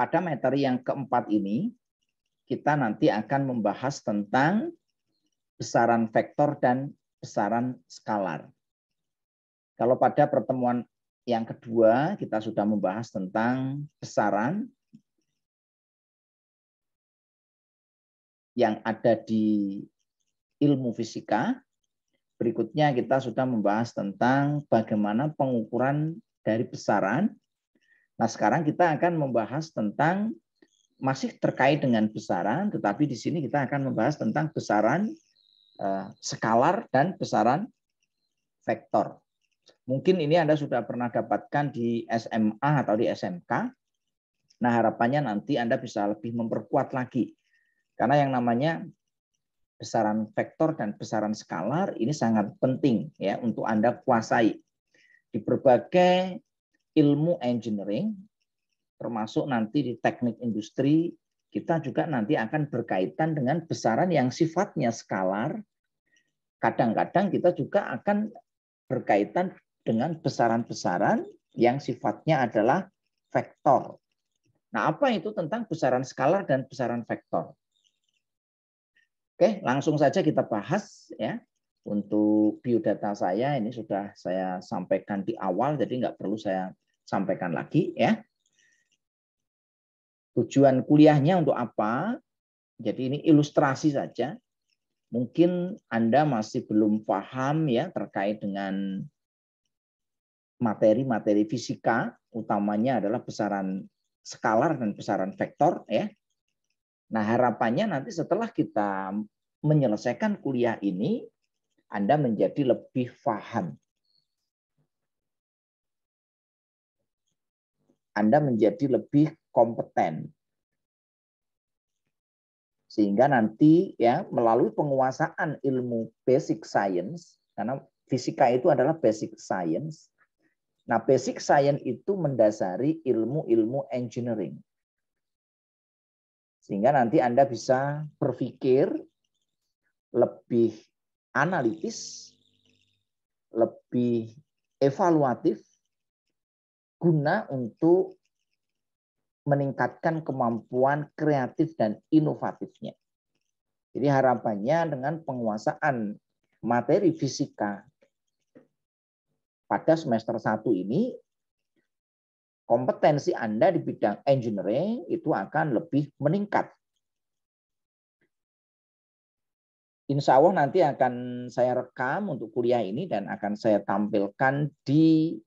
pada materi yang keempat ini, kita nanti akan membahas tentang besaran vektor dan besaran skalar. Kalau pada pertemuan yang kedua, kita sudah membahas tentang besaran yang ada di ilmu fisika. Berikutnya kita sudah membahas tentang bagaimana pengukuran dari besaran Nah, sekarang kita akan membahas tentang masih terkait dengan besaran, tetapi di sini kita akan membahas tentang besaran eh, skalar dan besaran vektor. Mungkin ini Anda sudah pernah dapatkan di SMA atau di SMK. Nah, harapannya nanti Anda bisa lebih memperkuat lagi. Karena yang namanya besaran vektor dan besaran skalar ini sangat penting ya untuk Anda kuasai. Di berbagai ilmu engineering, termasuk nanti di teknik industri, kita juga nanti akan berkaitan dengan besaran yang sifatnya skalar. Kadang-kadang kita juga akan berkaitan dengan besaran-besaran yang sifatnya adalah vektor. Nah, apa itu tentang besaran skalar dan besaran vektor? Oke, langsung saja kita bahas ya. Untuk biodata saya ini sudah saya sampaikan di awal, jadi nggak perlu saya sampaikan lagi ya. Tujuan kuliahnya untuk apa? Jadi ini ilustrasi saja. Mungkin Anda masih belum paham ya terkait dengan materi-materi fisika, utamanya adalah besaran skalar dan besaran vektor ya. Nah, harapannya nanti setelah kita menyelesaikan kuliah ini, Anda menjadi lebih paham Anda menjadi lebih kompeten. Sehingga nanti ya melalui penguasaan ilmu basic science karena fisika itu adalah basic science. Nah, basic science itu mendasari ilmu-ilmu engineering. Sehingga nanti Anda bisa berpikir lebih analitis, lebih evaluatif, guna untuk meningkatkan kemampuan kreatif dan inovatifnya. Jadi harapannya dengan penguasaan materi fisika pada semester 1 ini kompetensi Anda di bidang engineering itu akan lebih meningkat. Insya Allah nanti akan saya rekam untuk kuliah ini dan akan saya tampilkan di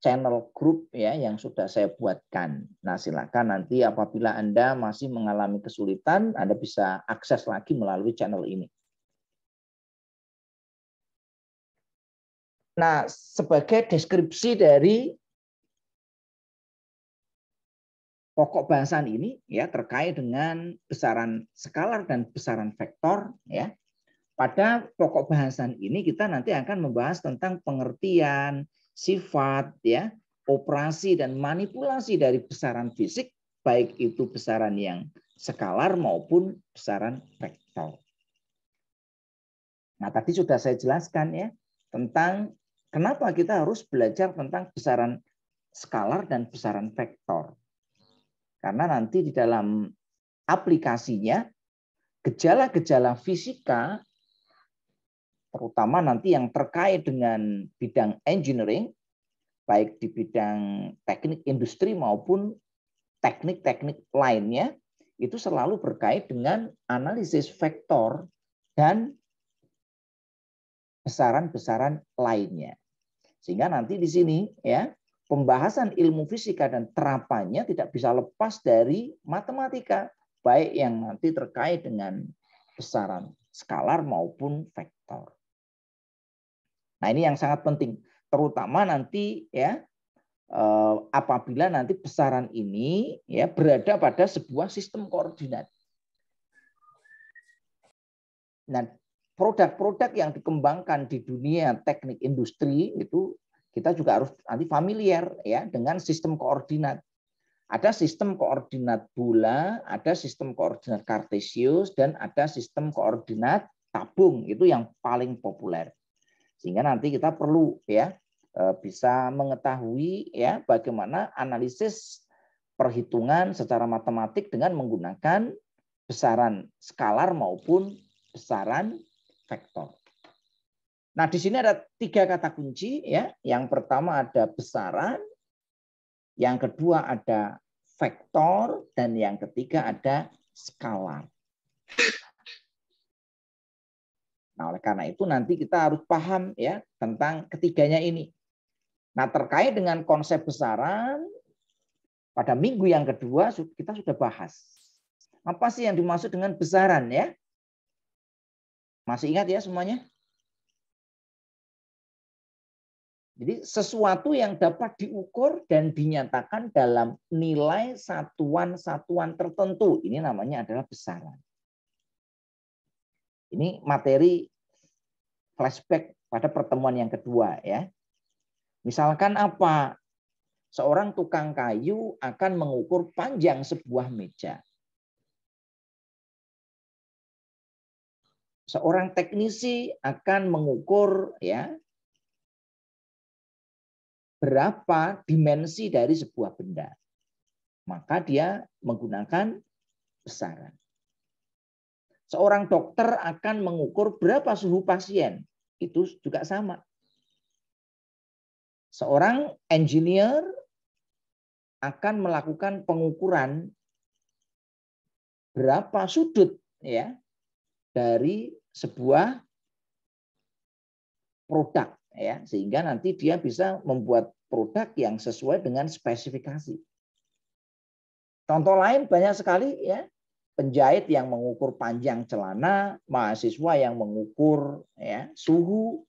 channel grup ya yang sudah saya buatkan. Nah, silakan nanti apabila Anda masih mengalami kesulitan, Anda bisa akses lagi melalui channel ini. Nah, sebagai deskripsi dari pokok bahasan ini ya terkait dengan besaran skalar dan besaran vektor ya. Pada pokok bahasan ini kita nanti akan membahas tentang pengertian, sifat, ya, operasi dan manipulasi dari besaran fisik, baik itu besaran yang skalar maupun besaran vektor. Nah, tadi sudah saya jelaskan ya tentang kenapa kita harus belajar tentang besaran skalar dan besaran vektor. Karena nanti di dalam aplikasinya gejala-gejala fisika terutama nanti yang terkait dengan bidang engineering, baik di bidang teknik industri maupun teknik-teknik lainnya, itu selalu berkait dengan analisis vektor dan besaran-besaran lainnya. Sehingga nanti di sini ya pembahasan ilmu fisika dan terapannya tidak bisa lepas dari matematika, baik yang nanti terkait dengan besaran skalar maupun vektor. Nah, ini yang sangat penting, terutama nanti ya eh, apabila nanti besaran ini ya berada pada sebuah sistem koordinat. Nah, produk-produk yang dikembangkan di dunia teknik industri itu kita juga harus nanti familiar ya dengan sistem koordinat. Ada sistem koordinat bola, ada sistem koordinat kartesius, dan ada sistem koordinat tabung. Itu yang paling populer. Sehingga nanti kita perlu ya eh, bisa mengetahui ya bagaimana analisis perhitungan secara matematik dengan menggunakan besaran skalar maupun besaran vektor. Nah, di sini ada tiga kata kunci ya. Yang pertama ada besaran, yang kedua ada vektor dan yang ketiga ada skalar. Nah, oleh karena itu nanti kita harus paham ya tentang ketiganya ini. Nah, terkait dengan konsep besaran pada minggu yang kedua kita sudah bahas. Apa sih yang dimaksud dengan besaran ya? Masih ingat ya semuanya? Jadi sesuatu yang dapat diukur dan dinyatakan dalam nilai satuan-satuan tertentu. Ini namanya adalah besaran. Ini materi flashback pada pertemuan yang kedua ya. Misalkan apa? Seorang tukang kayu akan mengukur panjang sebuah meja. Seorang teknisi akan mengukur ya berapa dimensi dari sebuah benda. Maka dia menggunakan besaran. Seorang dokter akan mengukur berapa suhu pasien. Itu juga sama. Seorang engineer akan melakukan pengukuran berapa sudut ya dari sebuah produk ya sehingga nanti dia bisa membuat produk yang sesuai dengan spesifikasi. Contoh lain banyak sekali ya penjahit yang mengukur panjang celana, mahasiswa yang mengukur ya, suhu,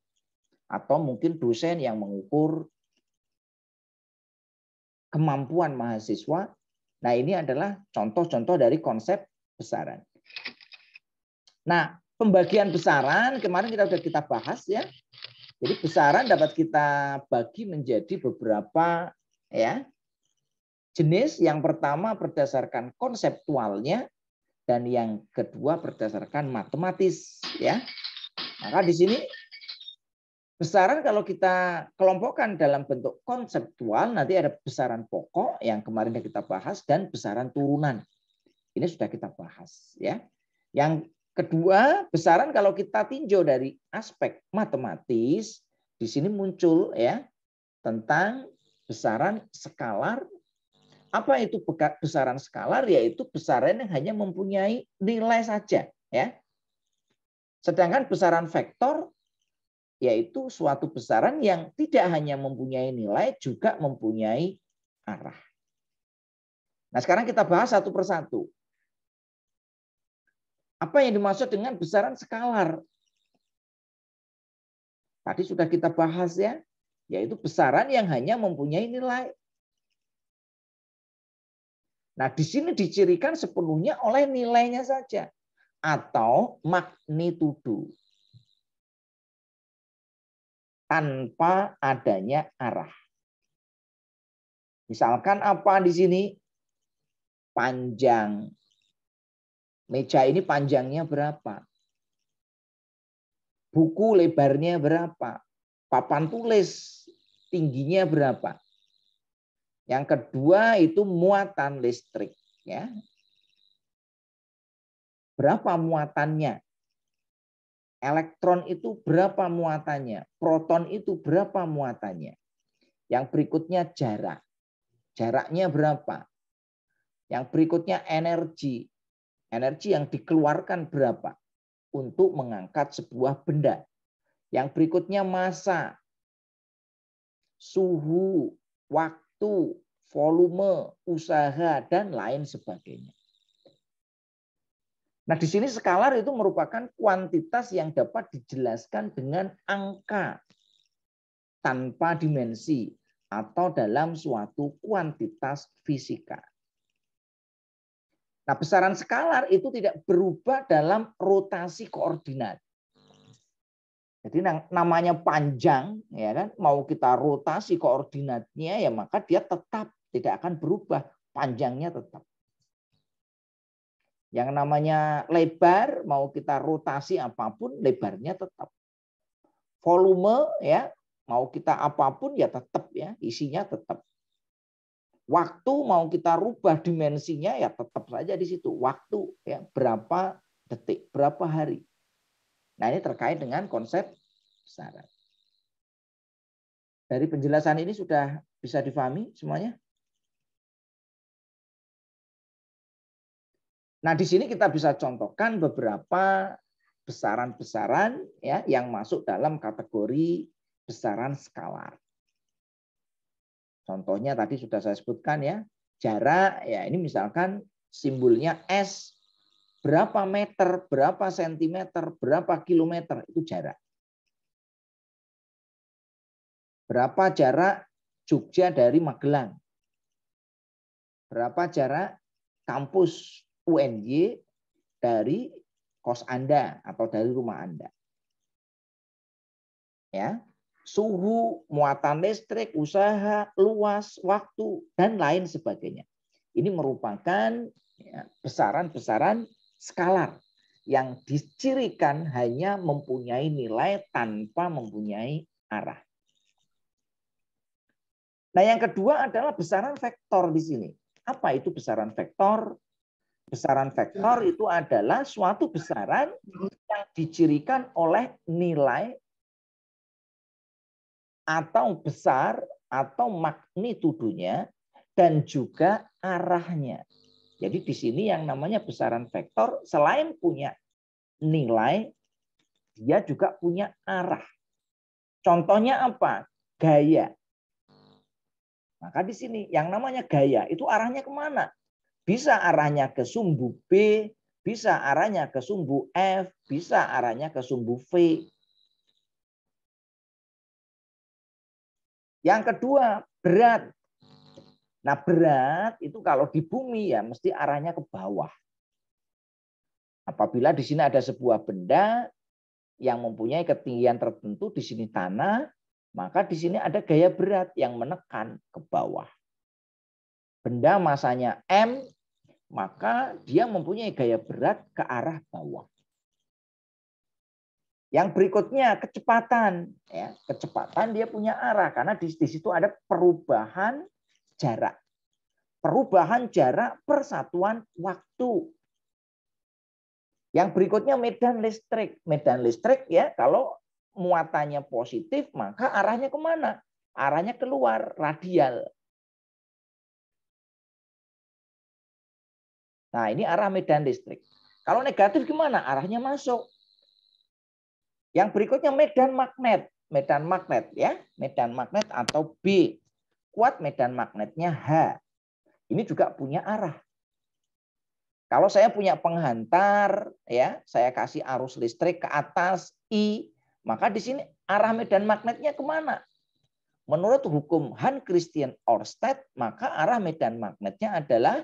atau mungkin dosen yang mengukur kemampuan mahasiswa. Nah ini adalah contoh-contoh dari konsep besaran. Nah pembagian besaran kemarin kita sudah kita bahas ya. Jadi besaran dapat kita bagi menjadi beberapa ya jenis. Yang pertama berdasarkan konseptualnya, dan yang kedua berdasarkan matematis ya. Maka di sini besaran kalau kita kelompokkan dalam bentuk konseptual nanti ada besaran pokok yang kemarin kita bahas dan besaran turunan. Ini sudah kita bahas ya. Yang kedua, besaran kalau kita tinjau dari aspek matematis di sini muncul ya tentang besaran skalar apa itu besaran skalar? Yaitu besaran yang hanya mempunyai nilai saja, ya. Sedangkan besaran vektor yaitu suatu besaran yang tidak hanya mempunyai nilai juga mempunyai arah. Nah, sekarang kita bahas satu persatu. Apa yang dimaksud dengan besaran skalar? Tadi sudah kita bahas ya, yaitu besaran yang hanya mempunyai nilai. Nah, di sini dicirikan sepenuhnya oleh nilainya saja atau magnitudo tanpa adanya arah. Misalkan apa di sini? Panjang. Meja ini panjangnya berapa? Buku lebarnya berapa? Papan tulis tingginya berapa? Yang kedua itu muatan listrik ya. Berapa muatannya? Elektron itu berapa muatannya? Proton itu berapa muatannya? Yang berikutnya jarak. Jaraknya berapa? Yang berikutnya energi. Energi yang dikeluarkan berapa untuk mengangkat sebuah benda. Yang berikutnya masa. Suhu, waktu waktu, volume, usaha, dan lain sebagainya. Nah, di sini skalar itu merupakan kuantitas yang dapat dijelaskan dengan angka tanpa dimensi atau dalam suatu kuantitas fisika. Nah, besaran skalar itu tidak berubah dalam rotasi koordinat. Jadi namanya panjang, ya kan? Mau kita rotasi koordinatnya, ya maka dia tetap tidak akan berubah, panjangnya tetap. Yang namanya lebar, mau kita rotasi apapun, lebarnya tetap. Volume, ya mau kita apapun ya tetap ya, isinya tetap. Waktu mau kita rubah dimensinya ya tetap saja di situ. Waktu ya berapa detik, berapa hari. Nah ini terkait dengan konsep syarat. Dari penjelasan ini sudah bisa difahami semuanya? Nah di sini kita bisa contohkan beberapa besaran-besaran ya yang masuk dalam kategori besaran skalar. Contohnya tadi sudah saya sebutkan ya, jarak ya ini misalkan simbolnya S berapa meter, berapa sentimeter, berapa kilometer itu jarak. Berapa jarak Jogja dari Magelang? Berapa jarak kampus UNY dari kos Anda atau dari rumah Anda? Ya, suhu, muatan listrik, usaha, luas, waktu, dan lain sebagainya. Ini merupakan ya, besaran-besaran ya, skalar yang dicirikan hanya mempunyai nilai tanpa mempunyai arah. Nah, yang kedua adalah besaran vektor di sini. Apa itu besaran vektor? Besaran vektor itu adalah suatu besaran yang dicirikan oleh nilai atau besar atau magnitudonya dan juga arahnya. Jadi di sini yang namanya besaran vektor selain punya nilai, dia juga punya arah. Contohnya apa? Gaya. Maka di sini yang namanya gaya itu arahnya kemana? Bisa arahnya ke sumbu B, bisa arahnya ke sumbu F, bisa arahnya ke sumbu V. Yang kedua, berat. Nah berat itu kalau di bumi ya mesti arahnya ke bawah. Apabila di sini ada sebuah benda yang mempunyai ketinggian tertentu di sini tanah, maka di sini ada gaya berat yang menekan ke bawah. Benda masanya M, maka dia mempunyai gaya berat ke arah bawah. Yang berikutnya kecepatan, ya kecepatan dia punya arah karena di, di situ ada perubahan jarak. Perubahan jarak persatuan waktu. Yang berikutnya medan listrik. Medan listrik ya kalau muatannya positif maka arahnya kemana? Arahnya keluar, radial. Nah ini arah medan listrik. Kalau negatif gimana? Arahnya masuk. Yang berikutnya medan magnet. Medan magnet ya, medan magnet atau B kuat medan magnetnya H. Ini juga punya arah. Kalau saya punya penghantar, ya, saya kasih arus listrik ke atas I, maka di sini arah medan magnetnya kemana? Menurut hukum Han Christian Orsted, maka arah medan magnetnya adalah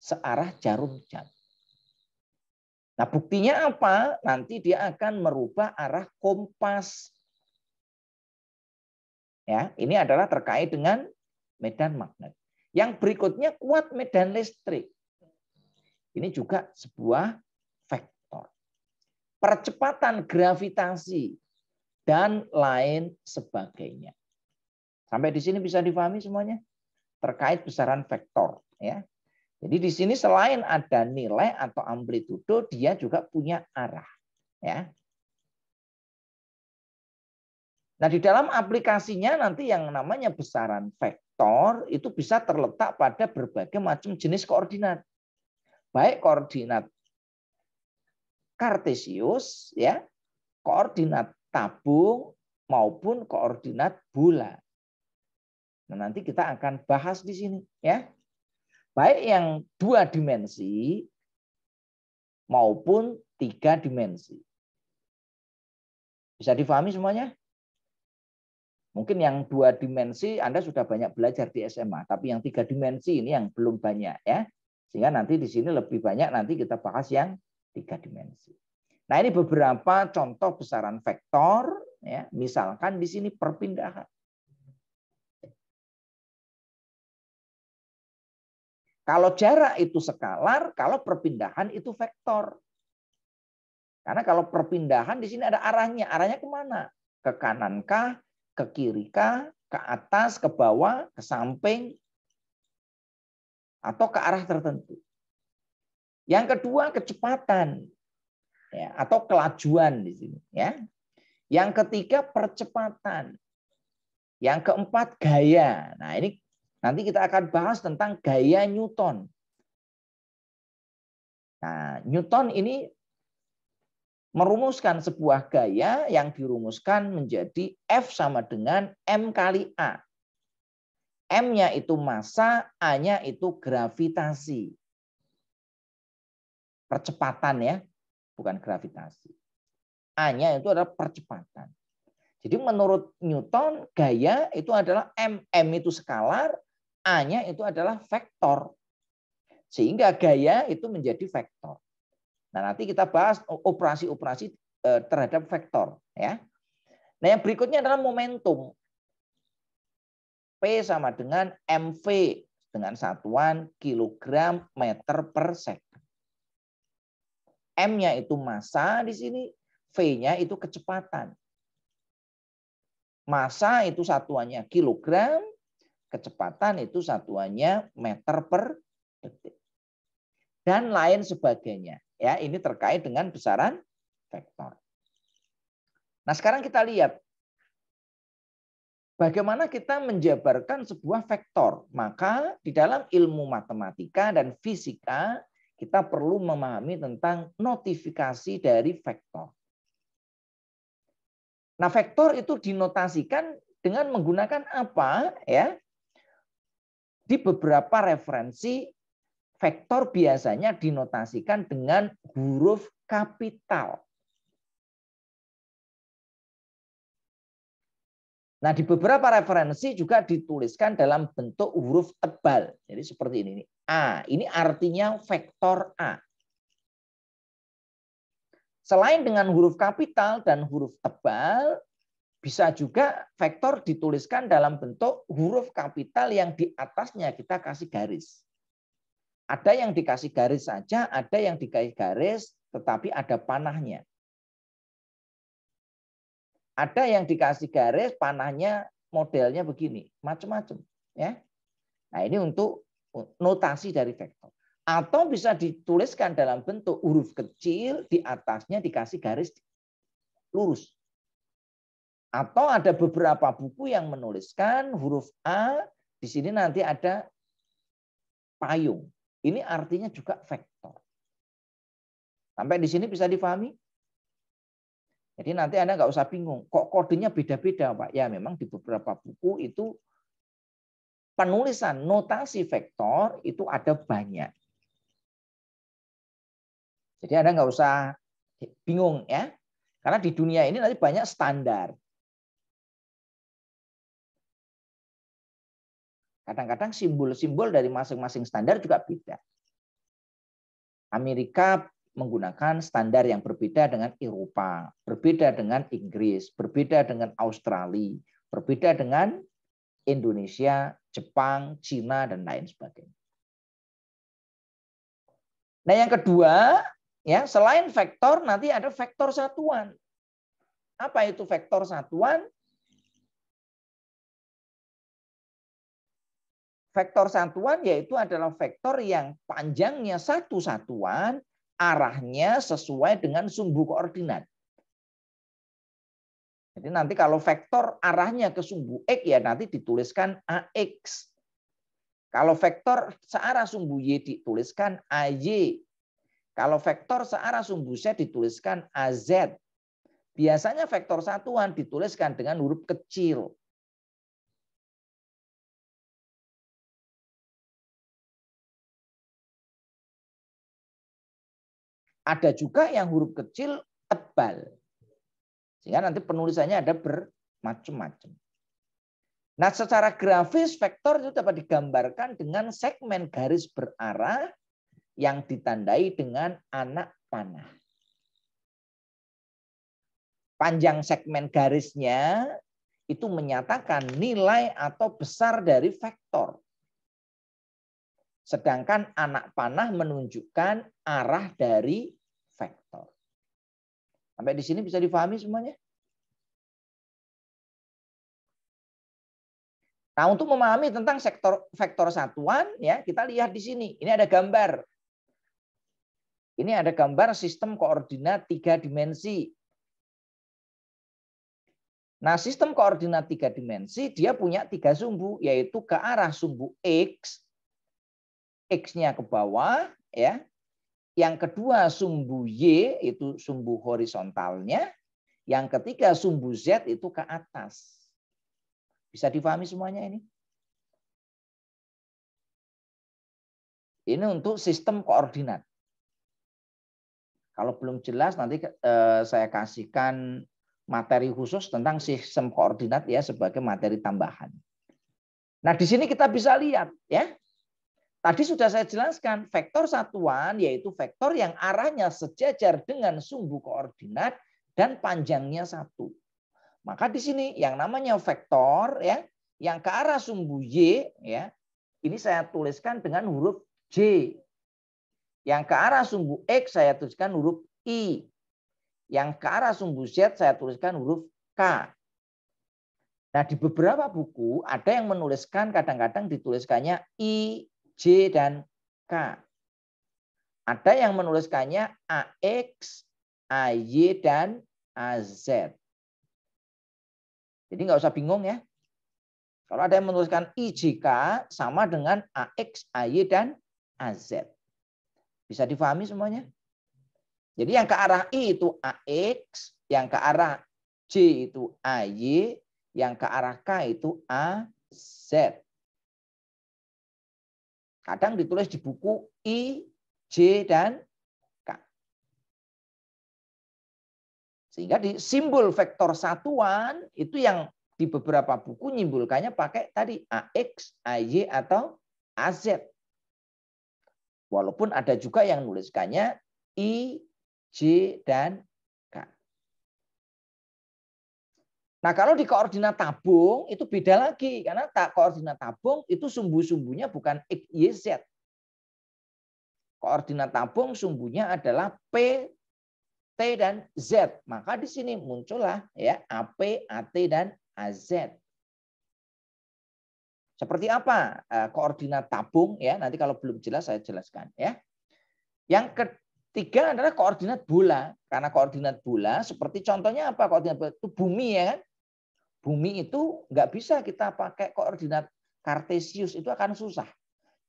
searah jarum jam. Nah, buktinya apa? Nanti dia akan merubah arah kompas. Ya, ini adalah terkait dengan medan magnet. Yang berikutnya kuat medan listrik. Ini juga sebuah vektor. Percepatan gravitasi dan lain sebagainya. Sampai di sini bisa difahami semuanya terkait besaran vektor ya. Jadi di sini selain ada nilai atau amplitudo, dia juga punya arah ya. Nah, di dalam aplikasinya nanti yang namanya besaran vektor vektor itu bisa terletak pada berbagai macam jenis koordinat. Baik koordinat kartesius ya, koordinat tabung maupun koordinat bola. Nah, nanti kita akan bahas di sini ya. Baik yang dua dimensi maupun tiga dimensi. Bisa difahami semuanya? Mungkin yang dua dimensi Anda sudah banyak belajar di SMA, tapi yang tiga dimensi ini yang belum banyak ya. Sehingga nanti di sini lebih banyak nanti kita bahas yang tiga dimensi. Nah ini beberapa contoh besaran vektor, ya. misalkan di sini perpindahan. Kalau jarak itu skalar, kalau perpindahan itu vektor. Karena kalau perpindahan di sini ada arahnya. Arahnya kemana? Ke kanankah? ke kiri kah, ke atas, ke bawah, ke samping, atau ke arah tertentu. Yang kedua kecepatan ya, atau kelajuan di sini ya. Yang ketiga percepatan. Yang keempat gaya. Nah, ini nanti kita akan bahas tentang gaya Newton. Nah, Newton ini merumuskan sebuah gaya yang dirumuskan menjadi F sama dengan M kali A. M-nya itu massa, A-nya itu gravitasi. Percepatan ya, bukan gravitasi. A-nya itu adalah percepatan. Jadi menurut Newton, gaya itu adalah M. M itu skalar, A-nya itu adalah vektor. Sehingga gaya itu menjadi vektor. Nah, nanti kita bahas operasi-operasi e, terhadap vektor ya. Nah, yang berikutnya adalah momentum. P sama dengan MV dengan satuan kilogram meter per sek. M-nya itu massa di sini, V-nya itu kecepatan. Massa itu satuannya kilogram, kecepatan itu satuannya meter per detik. Dan lain sebagainya. Ya, ini terkait dengan besaran vektor. Nah, sekarang kita lihat bagaimana kita menjabarkan sebuah vektor. Maka di dalam ilmu matematika dan fisika kita perlu memahami tentang notifikasi dari vektor. Nah, vektor itu dinotasikan dengan menggunakan apa ya? Di beberapa referensi vektor biasanya dinotasikan dengan huruf kapital. Nah, di beberapa referensi juga dituliskan dalam bentuk huruf tebal. Jadi seperti ini. ini A, ini artinya vektor A. Selain dengan huruf kapital dan huruf tebal, bisa juga vektor dituliskan dalam bentuk huruf kapital yang di atasnya kita kasih garis. Ada yang dikasih garis saja, ada yang dikasih garis, tetapi ada panahnya. Ada yang dikasih garis, panahnya modelnya begini, macam-macam. Ya. Nah ini untuk notasi dari vektor. Atau bisa dituliskan dalam bentuk huruf kecil, di atasnya dikasih garis lurus. Atau ada beberapa buku yang menuliskan huruf A, di sini nanti ada payung. Ini artinya juga vektor. Sampai di sini bisa difahami? Jadi nanti Anda nggak usah bingung, kok kodenya beda-beda Pak? Ya memang di beberapa buku itu penulisan notasi vektor itu ada banyak. Jadi Anda nggak usah bingung ya. Karena di dunia ini nanti banyak standar. Kadang-kadang simbol-simbol dari masing-masing standar juga beda. Amerika menggunakan standar yang berbeda dengan Eropa, berbeda dengan Inggris, berbeda dengan Australia, berbeda dengan Indonesia, Jepang, Cina, dan lain sebagainya. Nah, yang kedua, ya selain vektor nanti ada vektor satuan. Apa itu vektor satuan? Vektor satuan yaitu adalah vektor yang panjangnya satu satuan, arahnya sesuai dengan sumbu koordinat. Jadi nanti kalau vektor arahnya ke sumbu X ya nanti dituliskan AX. Kalau vektor searah sumbu Y dituliskan AY. Kalau vektor searah sumbu Z dituliskan AZ. Biasanya vektor satuan dituliskan dengan huruf kecil. Ada juga yang huruf kecil tebal. Sehingga nanti penulisannya ada bermacam-macam. Nah, secara grafis vektor itu dapat digambarkan dengan segmen garis berarah yang ditandai dengan anak panah. Panjang segmen garisnya itu menyatakan nilai atau besar dari vektor. Sedangkan anak panah menunjukkan arah dari Sampai di sini bisa difahami semuanya? Nah, untuk memahami tentang sektor vektor satuan ya, kita lihat di sini. Ini ada gambar. Ini ada gambar sistem koordinat tiga dimensi. Nah, sistem koordinat tiga dimensi dia punya tiga sumbu, yaitu ke arah sumbu x, x-nya ke bawah, ya. Yang kedua sumbu Y itu sumbu horizontalnya. Yang ketiga sumbu Z itu ke atas. Bisa difahami semuanya ini? Ini untuk sistem koordinat. Kalau belum jelas nanti eh, saya kasihkan materi khusus tentang sistem koordinat ya sebagai materi tambahan. Nah, di sini kita bisa lihat ya. Tadi sudah saya jelaskan, vektor satuan yaitu vektor yang arahnya sejajar dengan sumbu koordinat dan panjangnya satu. Maka di sini yang namanya vektor ya, yang ke arah sumbu y ya, ini saya tuliskan dengan huruf j. Yang ke arah sumbu x saya tuliskan huruf i. Yang ke arah sumbu z saya tuliskan huruf k. Nah, di beberapa buku ada yang menuliskan kadang-kadang dituliskannya i J dan K. Ada yang menuliskannya AX, AY, dan AZ. Jadi nggak usah bingung ya. Kalau ada yang menuliskan IJK sama dengan AX, AY, dan AZ. Bisa difahami semuanya? Jadi yang ke arah I itu AX, yang ke arah J itu AY, yang ke arah K itu AZ. Kadang ditulis di buku I, J, dan K. Sehingga di simbol vektor satuan itu yang di beberapa buku nyimbulkannya pakai tadi AX, AY, atau AZ. Walaupun ada juga yang nuliskannya I, J, dan Nah, kalau di koordinat tabung itu beda lagi karena tak koordinat tabung itu sumbu-sumbunya bukan x y z. Koordinat tabung sumbunya adalah p t dan z. Maka di sini muncullah ya AP, AT dan AZ. Seperti apa eh, koordinat tabung ya? Nanti kalau belum jelas saya jelaskan ya. Yang ketiga adalah koordinat bola. Karena koordinat bola seperti contohnya apa? Koordinat bola itu bumi ya kan? Bumi itu nggak bisa kita pakai koordinat kartesius itu akan susah.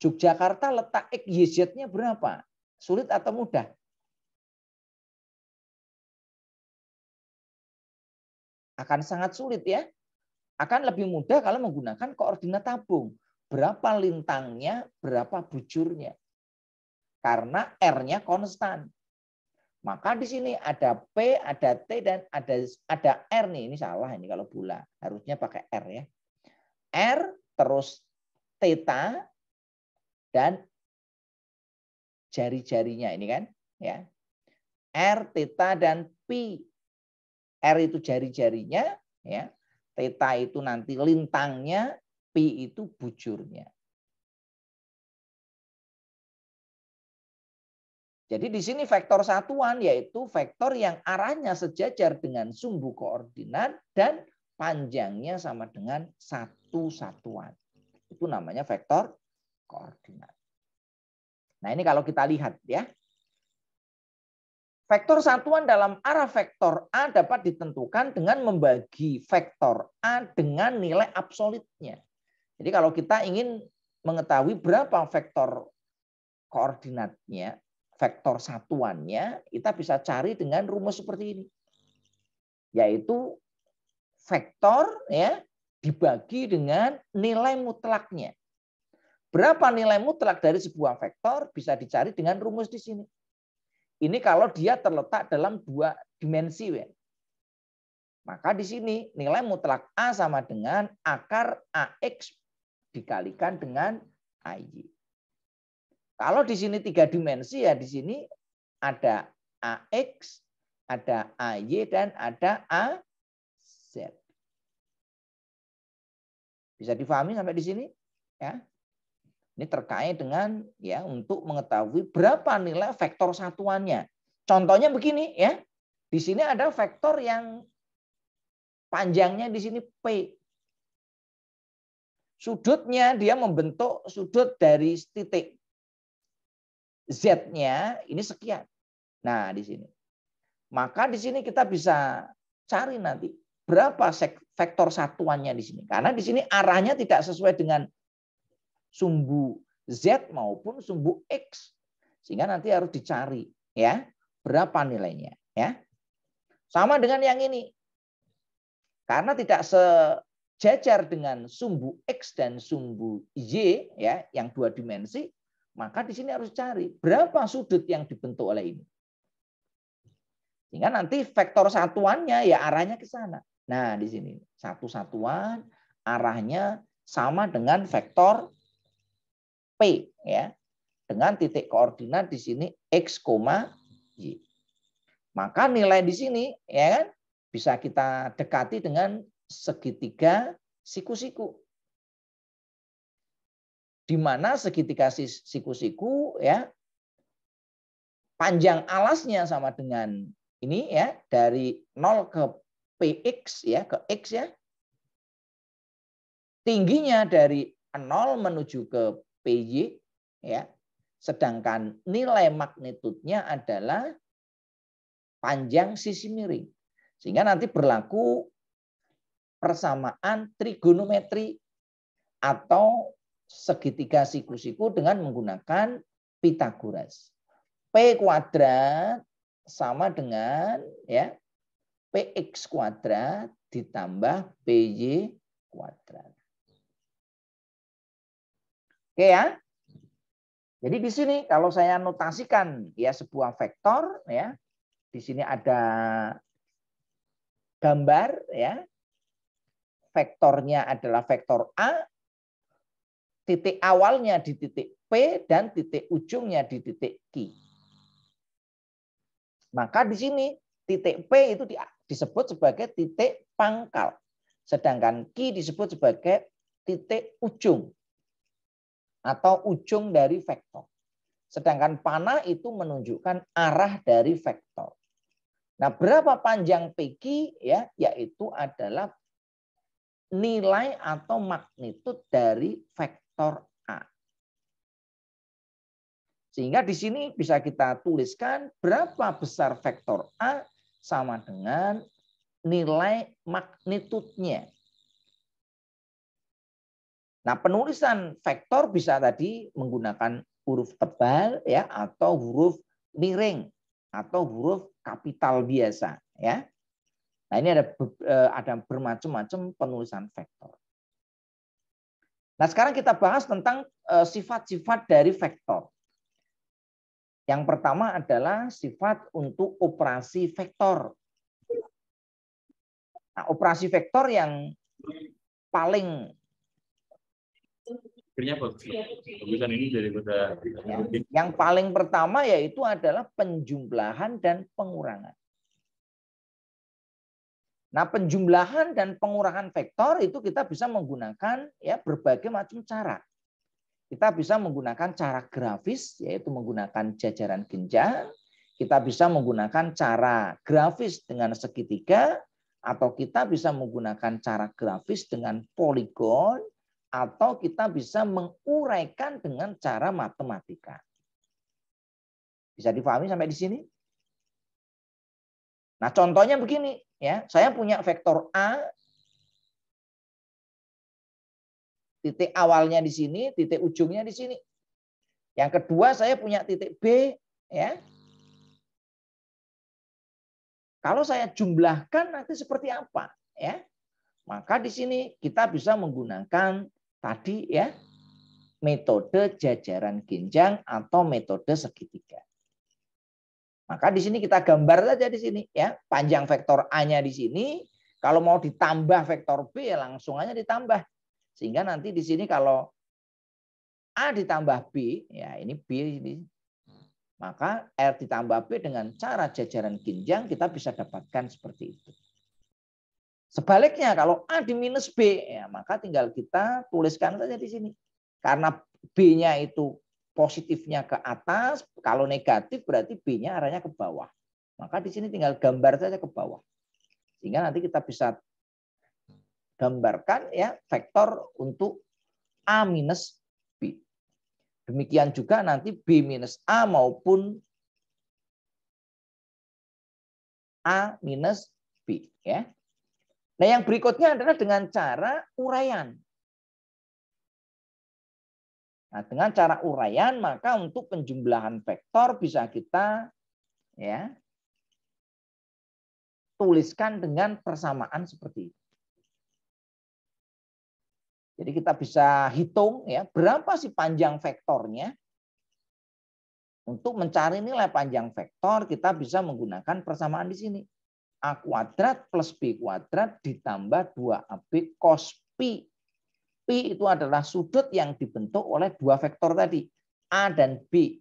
Yogyakarta letak X, nya berapa? Sulit atau mudah? Akan sangat sulit ya. Akan lebih mudah kalau menggunakan koordinat tabung. Berapa lintangnya, berapa bujurnya. Karena R-nya konstan. Maka di sini ada P, ada T, dan ada ada R nih. Ini salah ini kalau bola. Harusnya pakai R ya. R terus theta dan jari-jarinya ini kan ya. R, theta dan pi. R itu jari-jarinya ya. Theta itu nanti lintangnya, pi itu bujurnya. Jadi di sini vektor satuan yaitu vektor yang arahnya sejajar dengan sumbu koordinat dan panjangnya sama dengan satu satuan. Itu namanya vektor koordinat. Nah ini kalau kita lihat ya. Vektor satuan dalam arah vektor A dapat ditentukan dengan membagi vektor A dengan nilai absolutnya. Jadi kalau kita ingin mengetahui berapa vektor koordinatnya vektor satuannya kita bisa cari dengan rumus seperti ini. Yaitu vektor ya dibagi dengan nilai mutlaknya. Berapa nilai mutlak dari sebuah vektor bisa dicari dengan rumus di sini. Ini kalau dia terletak dalam dua dimensi. Ya. Maka di sini nilai mutlak A sama dengan akar AX dikalikan dengan AY. Kalau di sini tiga dimensi ya di sini ada AX, ada AY, dan ada AZ. Bisa difahami sampai di sini? Ya. Ini terkait dengan ya untuk mengetahui berapa nilai vektor satuannya. Contohnya begini ya. Di sini ada vektor yang panjangnya di sini P. Sudutnya dia membentuk sudut dari titik Z-nya ini sekian. Nah, di sini. Maka di sini kita bisa cari nanti berapa vektor satuannya di sini. Karena di sini arahnya tidak sesuai dengan sumbu Z maupun sumbu X. Sehingga nanti harus dicari ya berapa nilainya ya. Sama dengan yang ini. Karena tidak sejajar dengan sumbu X dan sumbu Y ya yang dua dimensi, maka di sini harus cari berapa sudut yang dibentuk oleh ini. Sehingga nanti vektor satuannya ya arahnya ke sana. Nah, di sini satu satuan arahnya sama dengan vektor P ya. Dengan titik koordinat di sini x, y. Maka nilai di sini ya kan bisa kita dekati dengan segitiga siku-siku di mana seketika siku-siku ya panjang alasnya sama dengan ini ya dari 0 ke px ya ke x ya tingginya dari 0 menuju ke py ya sedangkan nilai magnitudnya adalah panjang sisi miring sehingga nanti berlaku persamaan trigonometri atau segitiga siku-siku dengan menggunakan Pitagoras. P kuadrat sama dengan ya PX kuadrat ditambah PY kuadrat. Oke ya. Jadi di sini kalau saya notasikan ya sebuah vektor ya, di sini ada gambar ya. Vektornya adalah vektor A, titik awalnya di titik P dan titik ujungnya di titik Q. Maka di sini titik P itu disebut sebagai titik pangkal, sedangkan Q disebut sebagai titik ujung atau ujung dari vektor. Sedangkan panah itu menunjukkan arah dari vektor. Nah, berapa panjang PQ ya yaitu adalah nilai atau magnitude dari vektor vektor A. Sehingga di sini bisa kita tuliskan berapa besar vektor A sama dengan nilai magnitudenya. Nah, penulisan vektor bisa tadi menggunakan huruf tebal ya atau huruf miring atau huruf kapital biasa ya. Nah, ini ada eh, ada bermacam-macam penulisan vektor. Nah, sekarang kita bahas tentang eh, sifat-sifat dari vektor. Yang pertama adalah sifat untuk operasi vektor. Nah, operasi vektor yang paling yang paling pertama yaitu adalah penjumlahan dan pengurangan. Nah, penjumlahan dan pengurangan vektor itu kita bisa menggunakan ya berbagai macam cara. Kita bisa menggunakan cara grafis yaitu menggunakan jajaran genjang, kita bisa menggunakan cara grafis dengan segitiga atau kita bisa menggunakan cara grafis dengan poligon atau kita bisa menguraikan dengan cara matematika. Bisa difahami sampai di sini? Nah, contohnya begini ya. Saya punya vektor A titik awalnya di sini, titik ujungnya di sini. Yang kedua saya punya titik B ya. Kalau saya jumlahkan nanti seperti apa ya? Maka di sini kita bisa menggunakan tadi ya metode jajaran genjang atau metode segitiga. Maka di sini kita gambar saja di sini ya, panjang vektor A-nya di sini, kalau mau ditambah vektor B ya langsung aja ditambah. Sehingga nanti di sini kalau A ditambah B, ya ini B ini. Maka R ditambah B dengan cara jajaran ginjang kita bisa dapatkan seperti itu. Sebaliknya kalau A di minus B, ya maka tinggal kita tuliskan saja di sini. Karena B-nya itu positifnya ke atas, kalau negatif berarti B-nya arahnya ke bawah. Maka di sini tinggal gambar saja ke bawah. Sehingga nanti kita bisa gambarkan ya vektor untuk A minus B. Demikian juga nanti B minus A maupun A minus B. Ya. Nah yang berikutnya adalah dengan cara uraian. Nah, dengan cara uraian maka untuk penjumlahan vektor bisa kita ya tuliskan dengan persamaan seperti ini. Jadi kita bisa hitung ya berapa sih panjang vektornya. Untuk mencari nilai panjang vektor kita bisa menggunakan persamaan di sini. A kuadrat plus B kuadrat ditambah 2AB cos pi Pi itu adalah sudut yang dibentuk oleh dua vektor tadi, A dan B.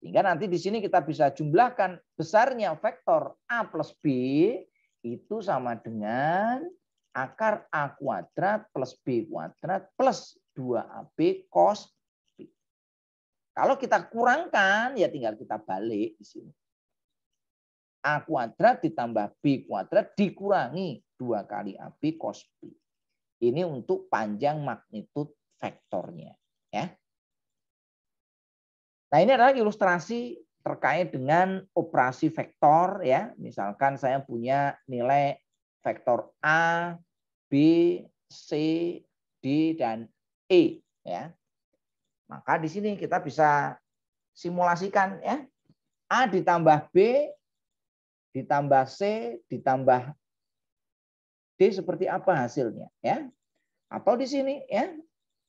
Sehingga nanti di sini kita bisa jumlahkan besarnya vektor A plus B itu sama dengan akar A kuadrat plus B kuadrat plus 2AB cos B. Kalau kita kurangkan, ya tinggal kita balik di sini. A kuadrat ditambah B kuadrat dikurangi dua kali AB cos B. Ini untuk panjang magnitud vektornya. Ya. Nah ini adalah ilustrasi terkait dengan operasi vektor. ya. Misalkan saya punya nilai vektor A, B, C, D, dan E. Ya. Maka di sini kita bisa simulasikan ya. A ditambah B ditambah C, ditambah D seperti apa hasilnya ya. Atau di sini ya,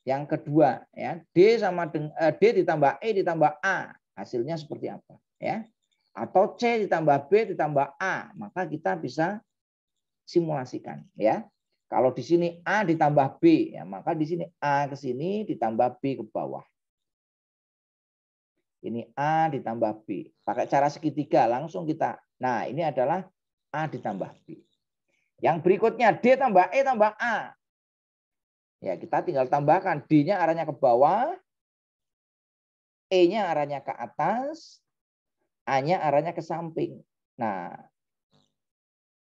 yang kedua ya, D sama dengan, eh, D ditambah E ditambah A, hasilnya seperti apa ya. Atau C ditambah B ditambah A, maka kita bisa simulasikan ya. Kalau di sini A ditambah B, ya, maka di sini A ke sini ditambah B ke bawah. Ini A ditambah B. Pakai cara segitiga langsung kita Nah, ini adalah A ditambah B. Yang berikutnya D tambah E tambah A. Ya, kita tinggal tambahkan D-nya arahnya ke bawah, E-nya arahnya ke atas, A-nya arahnya ke samping. Nah,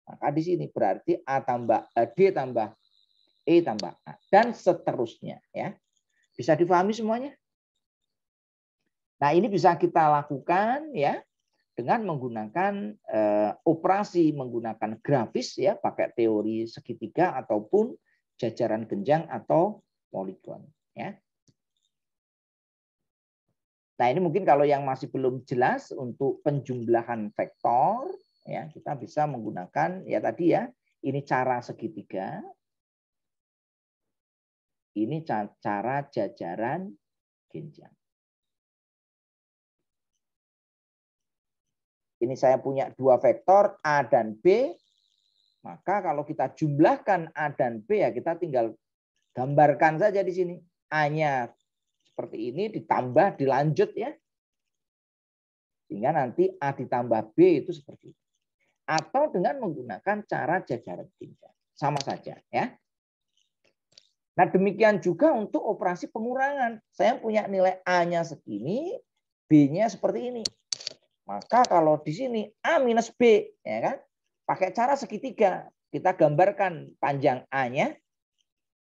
maka di sini berarti A tambah eh, D tambah E tambah A dan seterusnya ya. Bisa difahami semuanya? Nah, ini bisa kita lakukan ya dengan menggunakan eh, operasi menggunakan grafis ya pakai teori segitiga ataupun jajaran genjang atau poligon ya. Nah, ini mungkin kalau yang masih belum jelas untuk penjumlahan vektor ya kita bisa menggunakan ya tadi ya ini cara segitiga. Ini cara jajaran genjang. Ini saya punya dua vektor A dan B. Maka kalau kita jumlahkan A dan B ya kita tinggal gambarkan saja di sini. A-nya seperti ini ditambah dilanjut ya. Sehingga nanti A ditambah B itu seperti ini. Atau dengan menggunakan cara jajaran tingkat. Sama saja ya. Nah, demikian juga untuk operasi pengurangan. Saya punya nilai A-nya segini, B-nya seperti ini. Maka kalau di sini A minus B, ya kan? Pakai cara segitiga. Kita gambarkan panjang A-nya.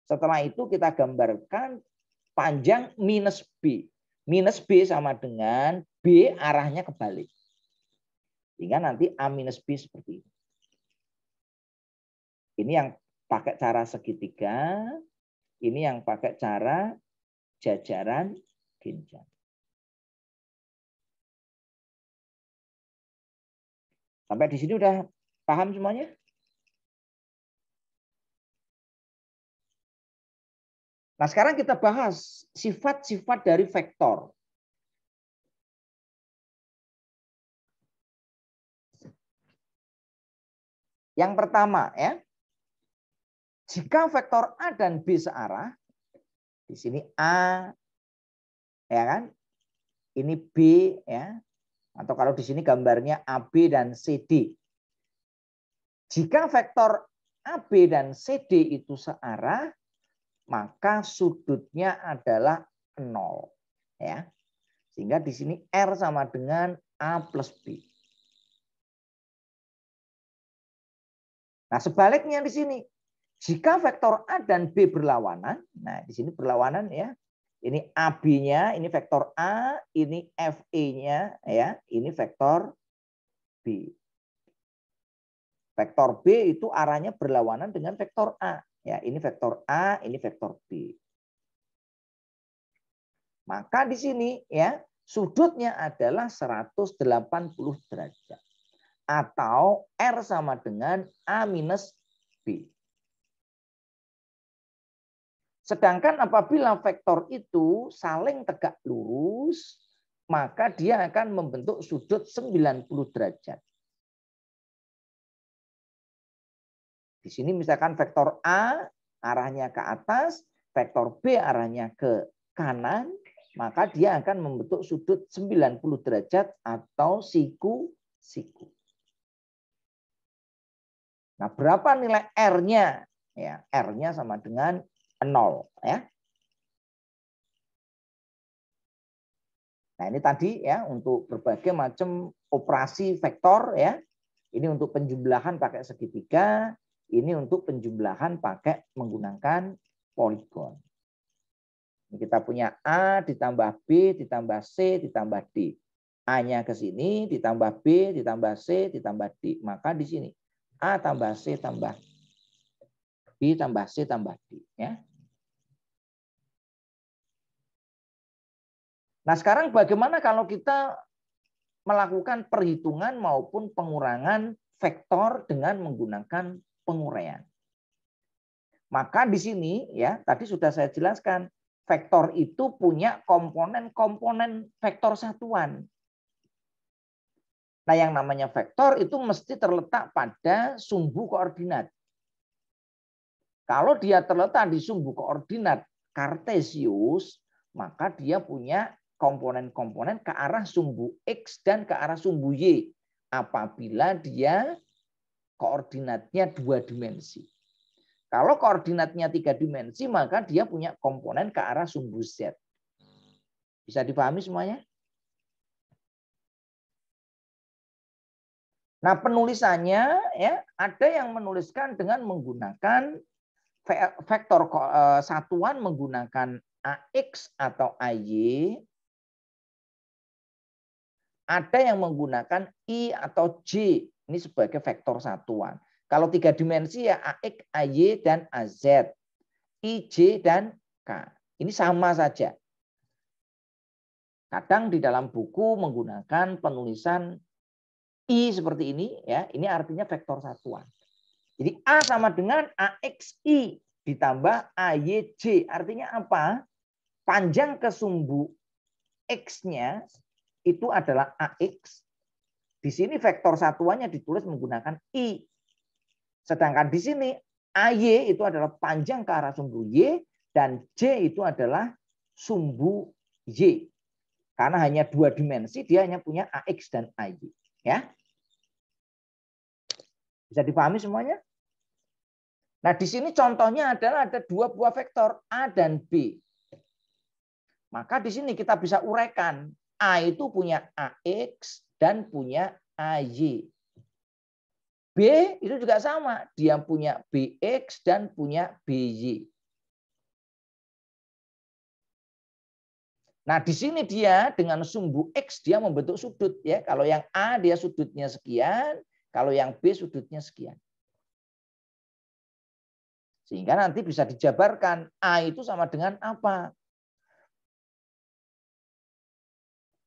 Setelah itu kita gambarkan panjang minus B. Minus B sama dengan B arahnya kebalik. Sehingga nanti A minus B seperti ini. Ini yang pakai cara segitiga, ini yang pakai cara jajaran ginjal. Sampai di sini udah paham semuanya? Nah, sekarang kita bahas sifat-sifat dari vektor. Yang pertama ya, jika vektor A dan B searah, di sini A ya kan? Ini B ya, atau kalau di sini gambarnya AB dan CD. Jika vektor AB dan CD itu searah, maka sudutnya adalah 0. Ya. Sehingga di sini R sama dengan A plus B. Nah, sebaliknya di sini, jika vektor A dan B berlawanan, nah di sini berlawanan ya, ini AB-nya, ini vektor A, ini FE-nya ya, ini vektor B. Vektor B itu arahnya berlawanan dengan vektor A. Ya, ini vektor A, ini vektor B. Maka di sini ya, sudutnya adalah 180 derajat atau R sama dengan A minus B. Sedangkan apabila vektor itu saling tegak lurus, maka dia akan membentuk sudut 90 derajat. Di sini misalkan vektor A arahnya ke atas, vektor B arahnya ke kanan, maka dia akan membentuk sudut 90 derajat atau siku-siku. Nah, berapa nilai R-nya? Ya, R-nya sama dengan nol ya. Nah, ini tadi ya untuk berbagai macam operasi vektor ya. Ini untuk penjumlahan pakai segitiga, ini untuk penjumlahan pakai menggunakan poligon. Ini kita punya A ditambah B ditambah C ditambah D. A-nya ke sini ditambah B ditambah C ditambah D. Maka di sini A tambah C tambah B tambah C tambah D. Ya. Nah sekarang bagaimana kalau kita melakukan perhitungan maupun pengurangan vektor dengan menggunakan penguraian. Maka di sini ya tadi sudah saya jelaskan vektor itu punya komponen-komponen vektor satuan. Nah, yang namanya vektor itu mesti terletak pada sumbu koordinat. Kalau dia terletak di sumbu koordinat kartesius maka dia punya komponen-komponen ke arah sumbu X dan ke arah sumbu Y apabila dia koordinatnya dua dimensi. Kalau koordinatnya tiga dimensi, maka dia punya komponen ke arah sumbu Z. Bisa dipahami semuanya? Nah, penulisannya ya ada yang menuliskan dengan menggunakan vektor eh, satuan menggunakan AX atau AY, ada yang menggunakan I atau J. Ini sebagai vektor satuan. Kalau tiga dimensi ya AX, AY, dan AZ. i, IJ dan K. Ini sama saja. Kadang di dalam buku menggunakan penulisan I seperti ini. ya Ini artinya vektor satuan. Jadi A sama dengan AXI ditambah AYJ. Artinya apa? Panjang ke sumbu X-nya itu adalah AX. Di sini vektor satuannya ditulis menggunakan I. Sedangkan di sini AY itu adalah panjang ke arah sumbu Y dan J itu adalah sumbu Y. Karena hanya dua dimensi dia hanya punya AX dan AY, ya. Bisa dipahami semuanya? Nah, di sini contohnya adalah ada dua buah vektor A dan B. Maka di sini kita bisa uraikan A itu punya AX dan punya AY. B itu juga sama, dia punya BX dan punya BY. Nah, di sini dia dengan sumbu X dia membentuk sudut ya. Kalau yang A dia sudutnya sekian, kalau yang B sudutnya sekian. Sehingga nanti bisa dijabarkan A itu sama dengan apa?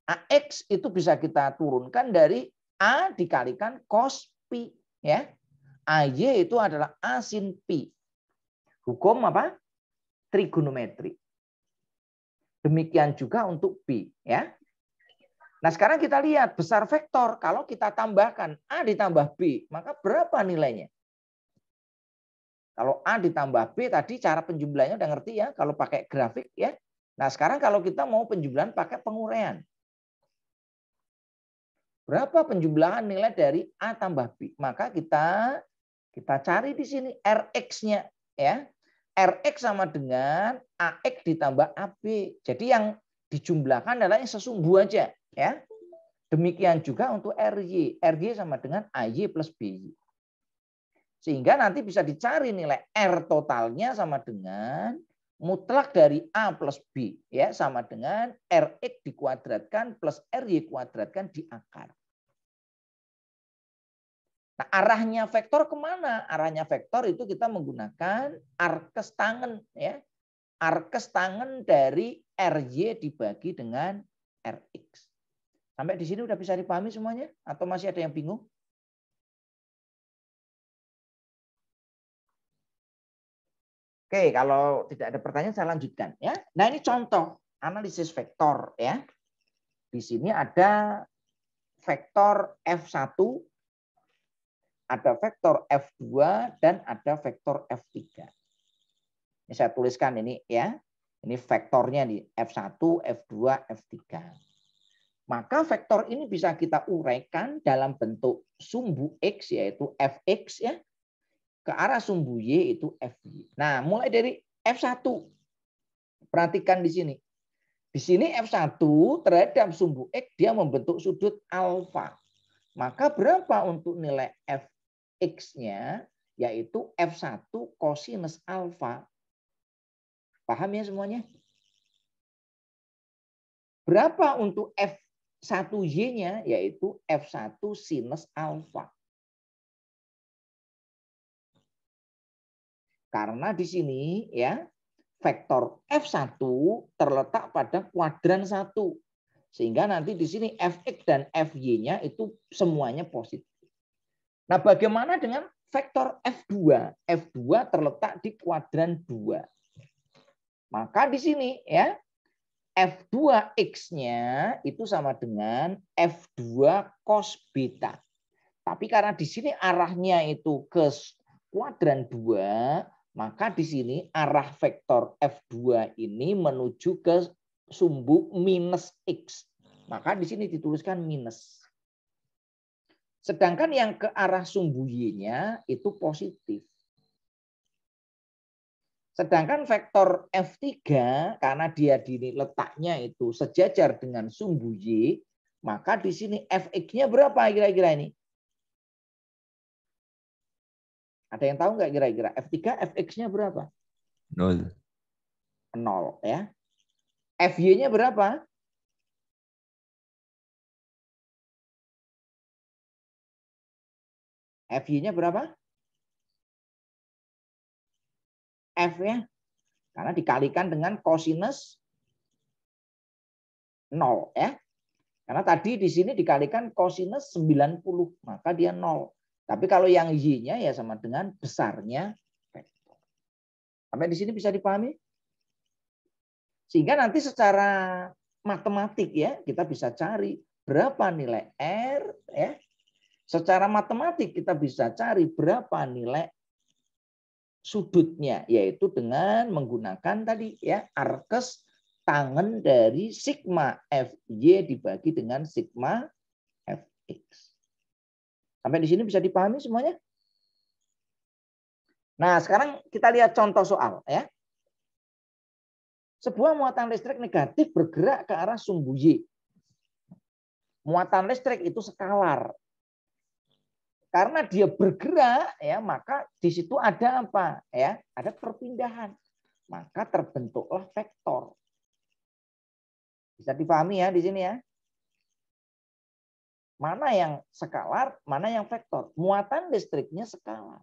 AX nah, itu bisa kita turunkan dari A dikalikan cos pi Ya. AY itu adalah A sin pi. Hukum apa? Trigonometri. Demikian juga untuk B. Ya. Nah sekarang kita lihat besar vektor. Kalau kita tambahkan A ditambah B, maka berapa nilainya? Kalau A ditambah B tadi cara penjumlahnya udah ngerti ya. Kalau pakai grafik ya. Nah sekarang kalau kita mau penjumlahan pakai penguraian. Berapa penjumlahan nilai dari A tambah B? Maka kita kita cari di sini Rx-nya ya. Rx sama dengan AX ditambah AB. Jadi yang dijumlahkan adalah yang sesumbu aja ya. Demikian juga untuk RY. RY sama dengan AY plus BY. Sehingga nanti bisa dicari nilai R totalnya sama dengan mutlak dari A plus B ya sama dengan Rx dikuadratkan plus Ry kuadratkan di akar. Nah, arahnya vektor kemana? Arahnya vektor itu kita menggunakan arkes tangan ya. Arkes tangan dari RY dibagi dengan RX. Sampai di sini udah bisa dipahami semuanya? Atau masih ada yang bingung? Oke, kalau tidak ada pertanyaan saya lanjutkan ya. Nah, ini contoh analisis vektor ya. Di sini ada vektor F1, ada vektor F2 dan ada vektor F3. Ini saya tuliskan ini ya. Ini vektornya di F1, F2, F3. Maka vektor ini bisa kita uraikan dalam bentuk sumbu X yaitu Fx ya ke arah sumbu Y itu FY. Nah, mulai dari F1. Perhatikan di sini. Di sini F1 terhadap sumbu X dia membentuk sudut alfa. Maka berapa untuk nilai Fx-nya? Yaitu F1 cosinus alfa. Paham ya semuanya? Berapa untuk F1Y-nya? Yaitu F1 sinus alfa. Karena di sini ya vektor F1 terletak pada kuadran 1. Sehingga nanti di sini Fx dan Fy-nya itu semuanya positif. Nah, bagaimana dengan vektor F2? F2 terletak di kuadran 2. Maka di sini ya F2x-nya itu sama dengan F2 cos beta. Tapi karena di sini arahnya itu ke kuadran 2, maka di sini arah vektor F2 ini menuju ke sumbu minus X. Maka di sini dituliskan minus. Sedangkan yang ke arah sumbu Y-nya itu positif. Sedangkan vektor F3 karena dia di letaknya itu sejajar dengan sumbu Y, maka di sini Fx-nya berapa kira-kira ini? Ada yang tahu nggak kira-kira? F3 FX-nya berapa? Nol. Nol ya. FY-nya berapa? FY-nya berapa? F ya. Karena dikalikan dengan cosinus 0 ya. Karena tadi di sini dikalikan cosinus 90, maka dia 0. Tapi kalau yang y-nya ya sama dengan besarnya vektor. Sampai di sini bisa dipahami? Sehingga nanti secara matematik ya kita bisa cari berapa nilai R ya. Secara matematik kita bisa cari berapa nilai sudutnya yaitu dengan menggunakan tadi ya arkes tangan dari sigma FY dibagi dengan sigma FX. Sampai di sini bisa dipahami semuanya? Nah, sekarang kita lihat contoh soal ya. Sebuah muatan listrik negatif bergerak ke arah sumbu Y. Muatan listrik itu skalar. Karena dia bergerak ya, maka di situ ada apa? Ya, ada perpindahan. Maka terbentuklah vektor. Bisa dipahami ya di sini ya. Mana yang skalar, mana yang vektor. Muatan listriknya skalar.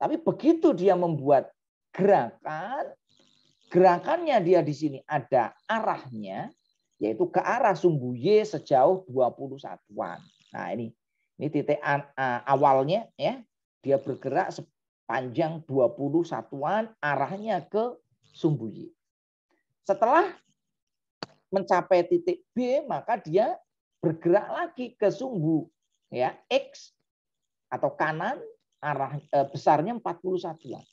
Tapi begitu dia membuat gerakan, gerakannya dia di sini ada arahnya, yaitu ke arah sumbu Y sejauh 20 satuan. Nah ini ini titik awalnya ya dia bergerak sepanjang 20 satuan arahnya ke sumbu Y. Setelah mencapai titik B maka dia bergerak lagi ke sumbu ya X atau kanan arah eh, besarnya puluh satuan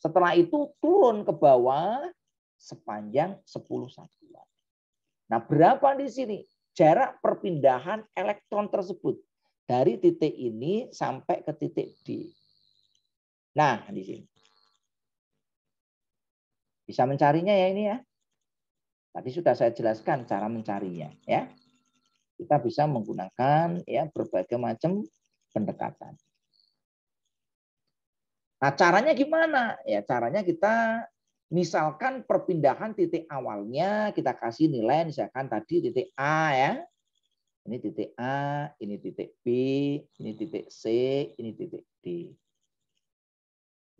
Setelah itu turun ke bawah sepanjang 10 satuan. Nah, berapa di sini? Jarak perpindahan elektron tersebut dari titik ini sampai ke titik D. Nah, di sini. Bisa mencarinya ya ini ya. Tadi sudah saya jelaskan cara mencarinya ya kita bisa menggunakan ya berbagai macam pendekatan. Nah, caranya gimana? Ya, caranya kita misalkan perpindahan titik awalnya kita kasih nilai misalkan tadi titik A ya. Ini titik A, ini titik B, ini titik C, ini titik D.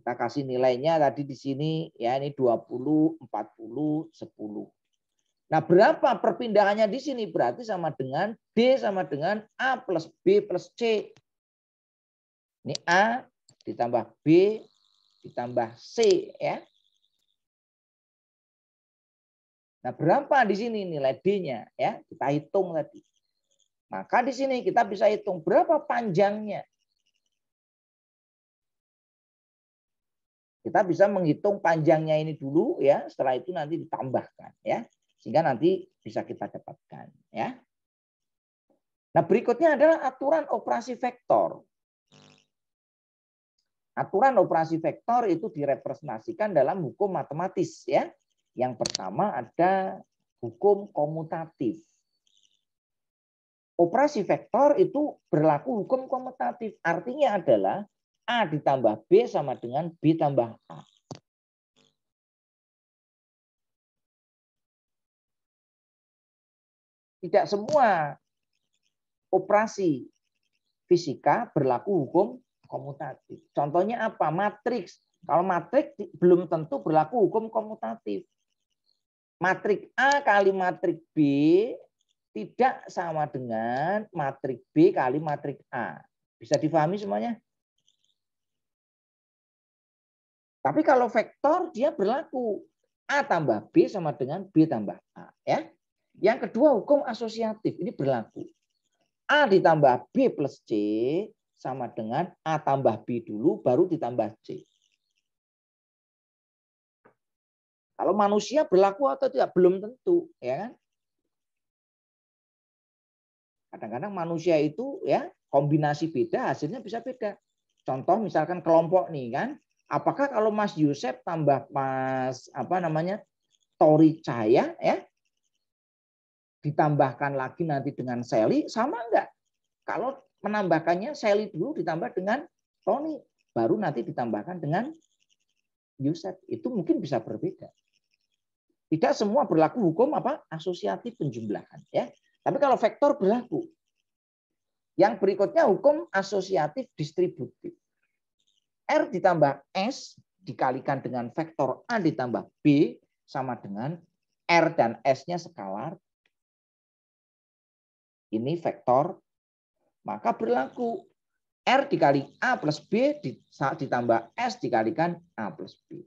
Kita kasih nilainya tadi di sini ya ini 20, 40, 10. Nah, berapa perpindahannya di sini? Berarti sama dengan D sama dengan A plus B plus C. Ini A ditambah B ditambah C ya. Nah, berapa di sini nilai D-nya ya? Kita hitung tadi. Maka di sini kita bisa hitung berapa panjangnya. Kita bisa menghitung panjangnya ini dulu ya, setelah itu nanti ditambahkan ya sehingga nanti bisa kita dapatkan ya. Nah, berikutnya adalah aturan operasi vektor. Aturan operasi vektor itu direpresentasikan dalam hukum matematis ya. Yang pertama ada hukum komutatif. Operasi vektor itu berlaku hukum komutatif. Artinya adalah A ditambah B sama dengan B tambah A. Tidak semua operasi fisika berlaku hukum komutatif. Contohnya apa? Matriks. Kalau matriks belum tentu berlaku hukum komutatif. Matriks A kali matriks B tidak sama dengan matriks B kali matriks A. Bisa difahami semuanya? Tapi kalau vektor dia berlaku A tambah B sama dengan B tambah A. ya. Yang kedua hukum asosiatif ini berlaku. A ditambah B plus C sama dengan A tambah B dulu baru ditambah C. Kalau manusia berlaku atau tidak belum tentu, ya kan? Kadang-kadang manusia itu ya kombinasi beda hasilnya bisa beda. Contoh misalkan kelompok nih kan, apakah kalau Mas Yusef tambah Mas apa namanya Tori Cahaya ya ditambahkan lagi nanti dengan Sally sama enggak? Kalau menambahkannya Sally dulu ditambah dengan Tony, baru nanti ditambahkan dengan Yusef. Itu mungkin bisa berbeda. Tidak semua berlaku hukum apa asosiatif penjumlahan ya. Tapi kalau vektor berlaku. Yang berikutnya hukum asosiatif distributif. R ditambah S dikalikan dengan vektor A ditambah B sama dengan R dan S-nya skalar ini vektor, maka berlaku R dikali A plus B ditambah S dikalikan A plus B.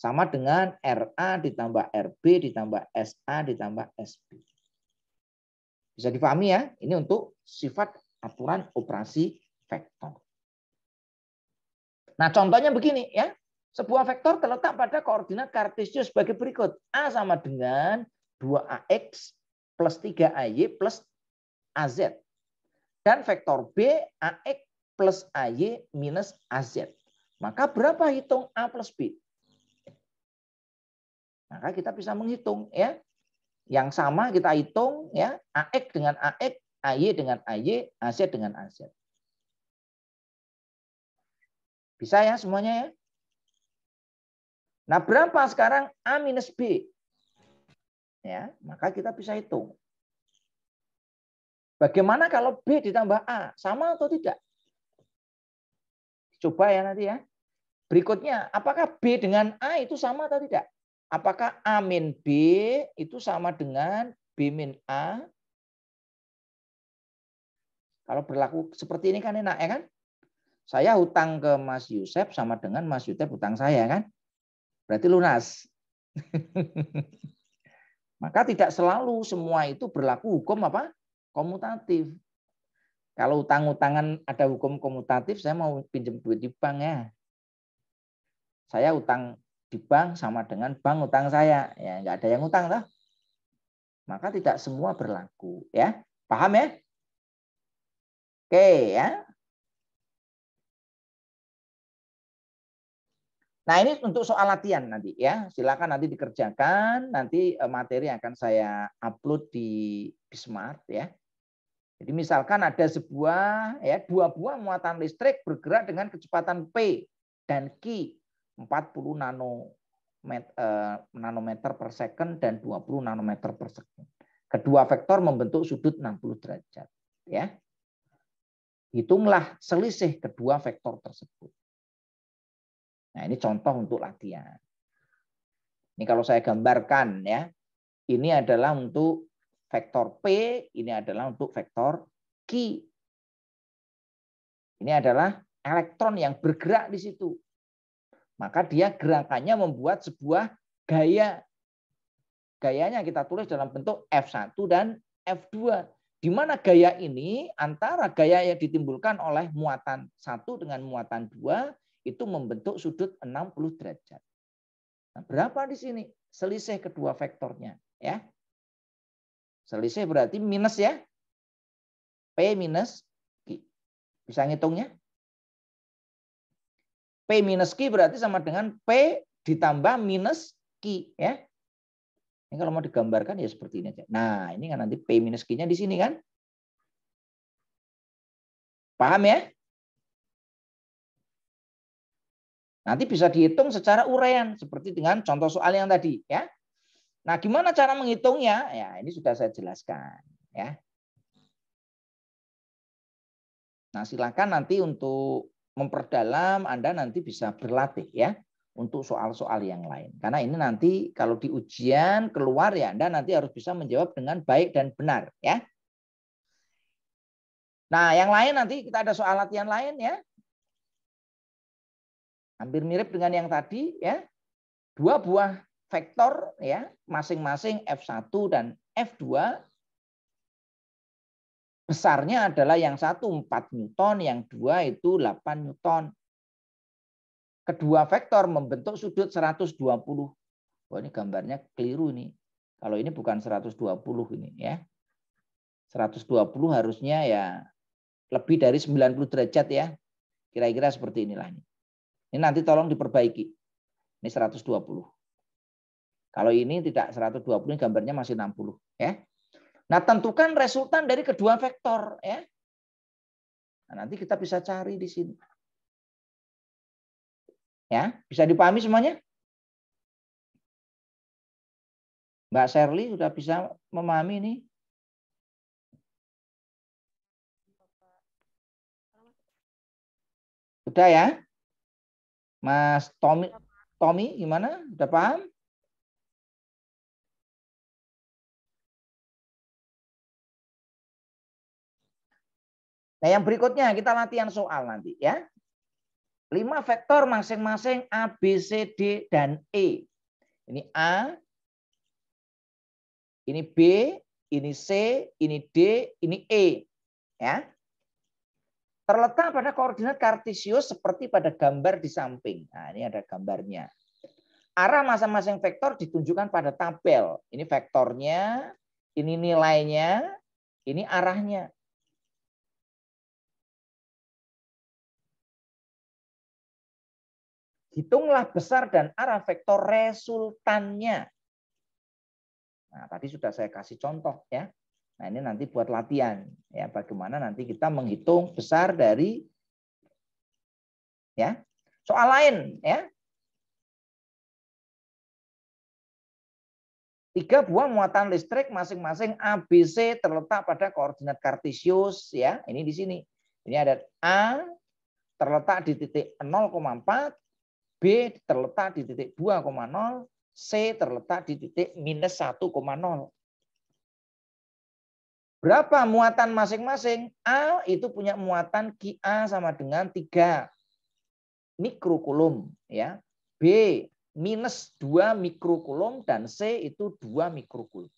Sama dengan RA ditambah RB ditambah SA ditambah SB. Bisa dipahami ya? Ini untuk sifat aturan operasi vektor. Nah contohnya begini ya. Sebuah vektor terletak pada koordinat kartesius sebagai berikut. A sama dengan 2AX plus 3AY plus AZ. Dan vektor B AX plus AY minus AZ. Maka berapa hitung A plus B? Maka kita bisa menghitung ya. Yang sama kita hitung ya, AX dengan AX, AY dengan AY, AZ dengan AZ. Bisa ya semuanya ya? Nah, berapa sekarang A minus B? Ya, maka kita bisa hitung. Bagaimana kalau B ditambah A? Sama atau tidak? Coba ya nanti ya. Berikutnya, apakah B dengan A itu sama atau tidak? Apakah A min B itu sama dengan B min A? Kalau berlaku seperti ini kan enak ya kan? Saya hutang ke Mas Yusef sama dengan Mas Yusef hutang saya kan? Berarti lunas. Maka tidak selalu semua itu berlaku hukum apa? komutatif. Kalau utang-utangan ada hukum komutatif, saya mau pinjam duit di bank ya. Saya utang di bank sama dengan bank utang saya. Ya, nggak ada yang utang lah. Maka tidak semua berlaku, ya. Paham ya? Oke, ya. Nah, ini untuk soal latihan nanti ya. Silakan nanti dikerjakan, nanti eh, materi akan saya upload di Bismart ya. Jadi misalkan ada sebuah ya dua buah muatan listrik bergerak dengan kecepatan P dan Q 40 nanometer, eh, nanometer per second dan 20 nanometer per second. Kedua vektor membentuk sudut 60 derajat, ya. Hitunglah selisih kedua vektor tersebut. Nah, ini contoh untuk latihan. Ini kalau saya gambarkan ya, ini adalah untuk Vektor P ini adalah untuk vektor Q. Ini adalah elektron yang bergerak di situ. Maka dia gerakannya membuat sebuah gaya. Gayanya kita tulis dalam bentuk F1 dan F2. Di mana gaya ini antara gaya yang ditimbulkan oleh muatan 1 dengan muatan 2 itu membentuk sudut 60 derajat. Nah, berapa di sini? Selisih kedua vektornya, ya. Selisih berarti minus ya. P minus Q. Bisa ngitungnya? P minus Q berarti sama dengan P ditambah minus Q. Ya. Ini kalau mau digambarkan ya seperti ini aja. Nah, ini kan nanti P minus Q-nya di sini kan. Paham ya? Nanti bisa dihitung secara uraian seperti dengan contoh soal yang tadi ya. Nah, gimana cara menghitungnya? Ya, ini sudah saya jelaskan, ya. Nah, silakan nanti untuk memperdalam Anda nanti bisa berlatih ya untuk soal-soal yang lain. Karena ini nanti kalau di ujian keluar ya Anda nanti harus bisa menjawab dengan baik dan benar ya. Nah, yang lain nanti kita ada soal latihan lain ya. Hampir mirip dengan yang tadi ya. Dua buah vektor ya masing-masing F1 dan F2 besarnya adalah yang satu 4 Newton, yang dua itu 8 Newton. Kedua vektor membentuk sudut 120. Wah, ini gambarnya keliru nih. Kalau ini bukan 120 ini ya. 120 harusnya ya lebih dari 90 derajat ya. Kira-kira seperti inilah. ini. Ini nanti tolong diperbaiki. Ini 120. Kalau ini tidak 120, ini gambarnya masih 60. ya. Nah, tentukan resultan dari kedua vektor. ya. Nah, nanti kita bisa cari di sini. Ya, bisa dipahami semuanya? Mbak Sherly sudah bisa memahami ini? Sudah ya? Mas Tommy, Tommy gimana? Sudah paham? Nah, yang berikutnya kita latihan soal nanti ya. Lima vektor masing-masing A, B, C, D, dan E. Ini A, ini B, ini C, ini D, ini E. Ya. Terletak pada koordinat kartesius seperti pada gambar di samping. Nah, ini ada gambarnya. Arah masing-masing vektor ditunjukkan pada tabel. Ini vektornya, ini nilainya, ini arahnya. Hitunglah besar dan arah vektor resultannya. Nah, tadi sudah saya kasih contoh ya. Nah, ini nanti buat latihan ya bagaimana nanti kita menghitung besar dari ya. Soal lain ya. Tiga buah muatan listrik masing-masing ABC terletak pada koordinat kartesius ya. Ini di sini. Ini ada A terletak di titik 0,4, B terletak di titik 2,0, C terletak di titik minus 1,0. Berapa muatan masing-masing? A itu punya muatan QA sama dengan 3 mikrokulum. ya. B minus 2 mikrokulum dan C itu 2 mikrokulum.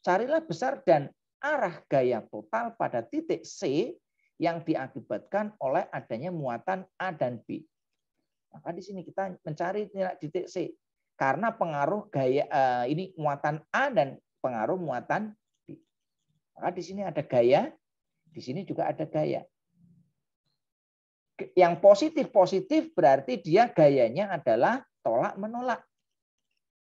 Carilah besar dan arah gaya total pada titik C yang diakibatkan oleh adanya muatan A dan B. Maka di sini kita mencari nilai titik C karena pengaruh gaya eh, ini muatan A dan pengaruh muatan B. Maka di sini ada gaya, di sini juga ada gaya. Yang positif positif berarti dia gayanya adalah tolak menolak.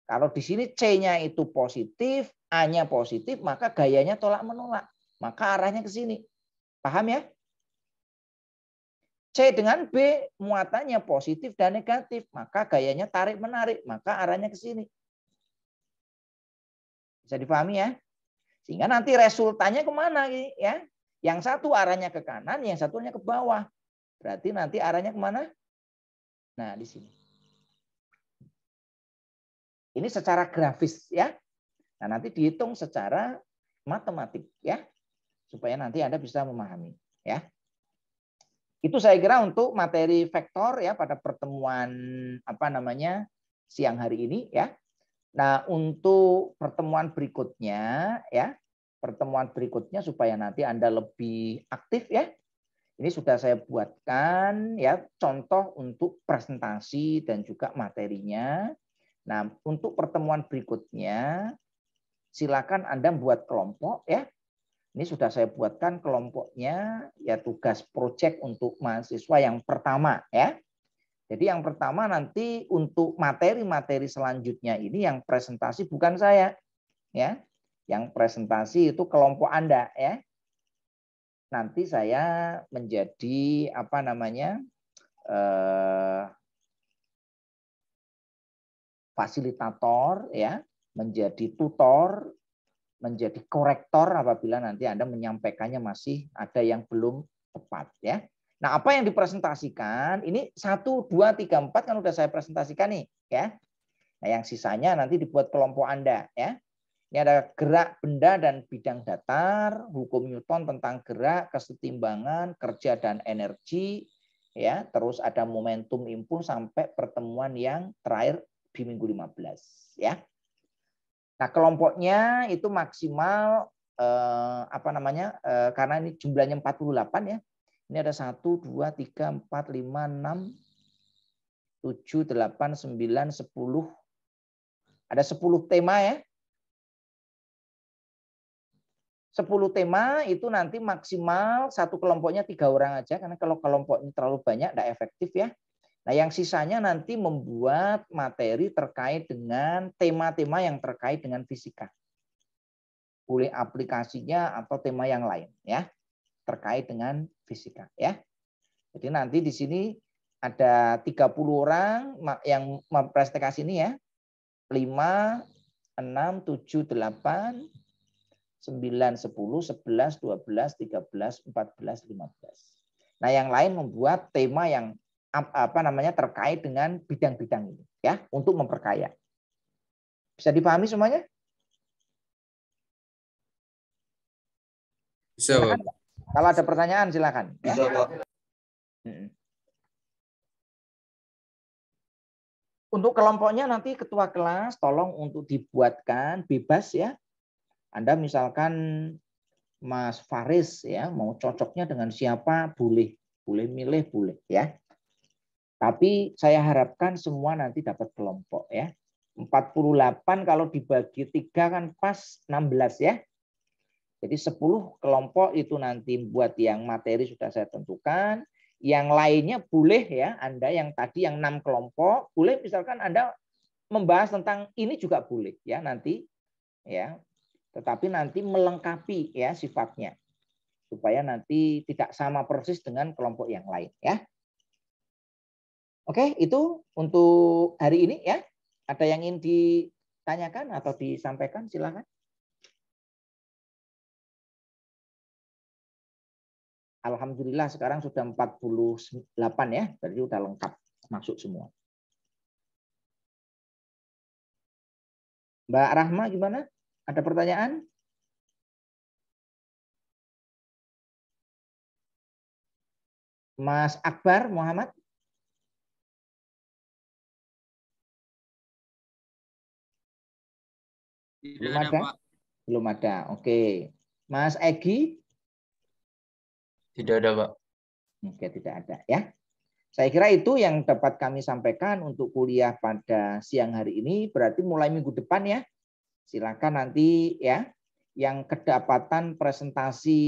Kalau di sini C-nya itu positif, A-nya positif, maka gayanya tolak menolak. Maka arahnya ke sini. Paham ya? C dengan B muatannya positif dan negatif, maka gayanya tarik menarik, maka arahnya ke sini. Bisa dipahami ya? Sehingga nanti resultannya kemana ya? Yang satu arahnya ke kanan, yang satunya ke bawah. Berarti nanti arahnya kemana? Nah, di sini. Ini secara grafis ya. Nah, nanti dihitung secara matematik ya. Supaya nanti Anda bisa memahami ya. Itu saya kira untuk materi vektor ya pada pertemuan apa namanya siang hari ini ya. Nah, untuk pertemuan berikutnya ya, pertemuan berikutnya supaya nanti Anda lebih aktif ya. Ini sudah saya buatkan ya contoh untuk presentasi dan juga materinya. Nah, untuk pertemuan berikutnya silakan Anda buat kelompok ya. Ini sudah saya buatkan kelompoknya ya tugas project untuk mahasiswa yang pertama ya. Jadi yang pertama nanti untuk materi-materi selanjutnya ini yang presentasi bukan saya ya. Yang presentasi itu kelompok Anda ya. Nanti saya menjadi apa namanya? eh fasilitator ya, menjadi tutor menjadi korektor apabila nanti Anda menyampaikannya masih ada yang belum tepat ya. Nah, apa yang dipresentasikan ini 1 2 3 4 kan sudah saya presentasikan nih ya. Nah, yang sisanya nanti dibuat kelompok Anda ya. Ini ada gerak benda dan bidang datar, hukum Newton tentang gerak, kesetimbangan, kerja dan energi ya, terus ada momentum impuls sampai pertemuan yang terakhir di minggu 15 ya. Nah, kelompoknya itu maksimal eh, apa namanya? Eh, karena ini jumlahnya 48 ya. Ini ada 1 2 3 4 5 6 7 8 9 10 ada 10 tema ya. 10 tema itu nanti maksimal satu kelompoknya tiga orang aja karena kalau kelompoknya terlalu banyak tidak efektif ya. Nah, yang sisanya nanti membuat materi terkait dengan tema-tema yang terkait dengan fisika. Boleh aplikasinya atau tema yang lain ya, terkait dengan fisika ya. Jadi nanti di sini ada 30 orang yang mempresentasi ini ya. 5 6 7 8 9 10 11 12 13 14 15. Nah, yang lain membuat tema yang apa namanya terkait dengan bidang-bidang ini ya untuk memperkaya. Bisa dipahami semuanya? Bisa. Kalau ada pertanyaan silakan. Ya. Bisa, ya. Pak. Untuk kelompoknya nanti ketua kelas tolong untuk dibuatkan bebas ya. Anda misalkan Mas Faris ya mau cocoknya dengan siapa boleh boleh milih boleh ya tapi saya harapkan semua nanti dapat kelompok ya. 48 kalau dibagi 3 kan pas 16 ya. Jadi 10 kelompok itu nanti buat yang materi sudah saya tentukan. Yang lainnya boleh ya, Anda yang tadi yang 6 kelompok, boleh misalkan Anda membahas tentang ini juga boleh ya nanti ya. Tetapi nanti melengkapi ya sifatnya supaya nanti tidak sama persis dengan kelompok yang lain ya. Oke, itu untuk hari ini ya. Ada yang ingin ditanyakan atau disampaikan silakan. Alhamdulillah sekarang sudah 48 ya, berarti sudah lengkap masuk semua. Mbak Rahma gimana? Ada pertanyaan? Mas Akbar Muhammad? Belum ada, Belum ada. Oke. Mas Egi? Tidak ada, Pak. Oke, tidak ada ya. Saya kira itu yang dapat kami sampaikan untuk kuliah pada siang hari ini. Berarti mulai minggu depan ya. Silakan nanti ya. Yang kedapatan presentasi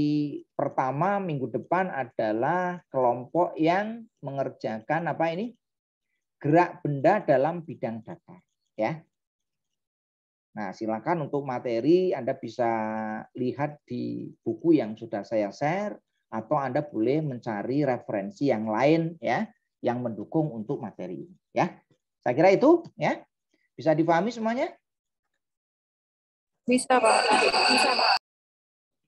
pertama minggu depan adalah kelompok yang mengerjakan apa ini? Gerak benda dalam bidang data ya. Nah, silakan untuk materi Anda bisa lihat di buku yang sudah saya share atau Anda boleh mencari referensi yang lain ya yang mendukung untuk materi ini ya. Saya kira itu ya. Bisa difahami semuanya? Bisa, Pak. Bisa, Pak.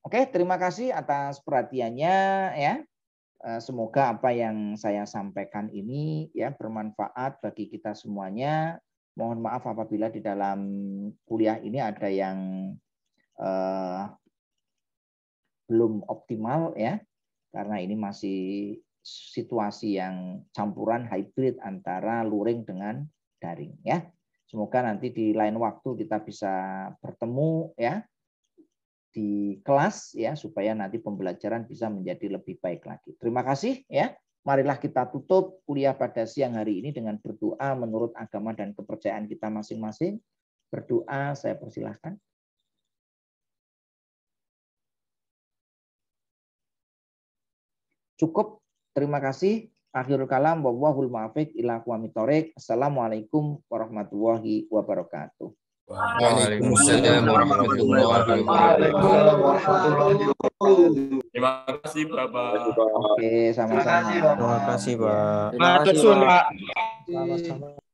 Oke, terima kasih atas perhatiannya ya. Eh, semoga apa yang saya sampaikan ini ya bermanfaat bagi kita semuanya Mohon maaf apabila di dalam kuliah ini ada yang eh, belum optimal ya, karena ini masih situasi yang campuran hybrid antara luring dengan daring ya. Semoga nanti di lain waktu kita bisa bertemu ya di kelas ya supaya nanti pembelajaran bisa menjadi lebih baik lagi. Terima kasih ya. Marilah kita tutup kuliah pada siang hari ini dengan berdoa menurut agama dan kepercayaan kita masing-masing. Berdoa, saya persilahkan. Cukup. Terima kasih. Akhirul kalam. Wallahul ma'afik ila Assalamualaikum warahmatullahi wabarakatuh. Waalaikumsalam warahmatullahi wabarakatuh. Terima kasih Bapak. Oke, sama-sama. Terima kasih Pak. Terima kasih Pak. Sama-sama.